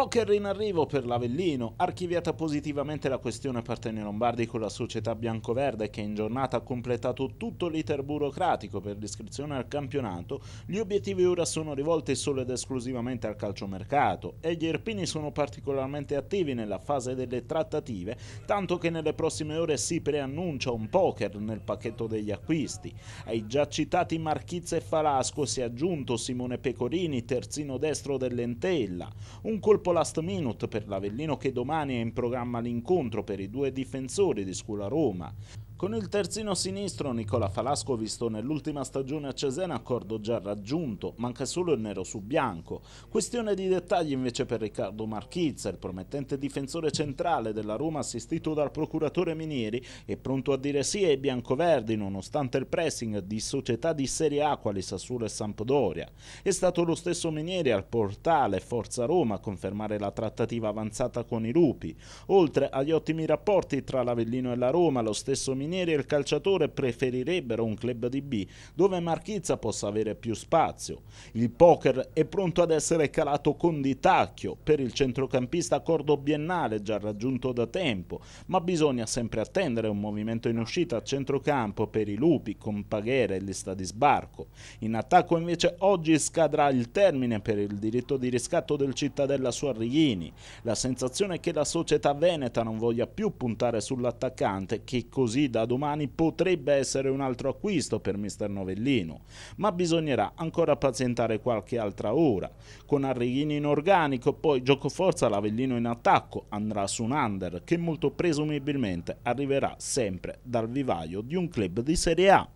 Poker in arrivo per l'Avellino, archiviata positivamente la questione appartenente Lombardi con la società biancoverde che in giornata ha completato tutto l'iter burocratico per l'iscrizione al campionato, gli obiettivi ora sono rivolti solo ed esclusivamente al calciomercato e gli Erpini sono particolarmente attivi nella fase delle trattative, tanto che nelle prossime ore si preannuncia un poker nel pacchetto degli acquisti. Ai già citati Marchizza e Falasco si è aggiunto Simone Pecorini, terzino destro dell'Entella. Un colpo colpo last minute per l'Avellino che domani è in programma l'incontro per i due difensori di Scuola Roma. Con il terzino sinistro Nicola Falasco visto nell'ultima stagione a Cesena accordo già raggiunto, manca solo il nero su bianco. Questione di dettagli invece per Riccardo Marchizza, il promettente difensore centrale della Roma assistito dal procuratore Minieri e pronto a dire sì ai biancoverdi nonostante il pressing di società di Serie A quali Sassuolo e Sampdoria. È stato lo stesso Minieri al portale Forza Roma a confermare la trattativa avanzata con i Lupi. Oltre agli ottimi rapporti tra l'Avellino e la Roma, lo stesso Minieri Ranieri e il calciatore preferirebbero un club di B dove Marchizza possa avere più spazio. Il poker è pronto ad essere calato con ditacchio per il centrocampista accordo biennale già raggiunto da tempo, ma bisogna sempre attendere un movimento in uscita a centrocampo per i lupi con paghere e lista di sbarco. In attacco invece oggi scadrà il termine per il diritto di riscatto del cittadella su Arrighini. La sensazione è che la società veneta non voglia più puntare sull'attaccante che così da da domani potrebbe essere un altro acquisto per mister Novellino, ma bisognerà ancora pazientare qualche altra ora. Con Arrighini in organico, poi giocoforza l'Avellino in attacco, andrà su un under che molto presumibilmente arriverà sempre dal vivaio di un club di Serie A.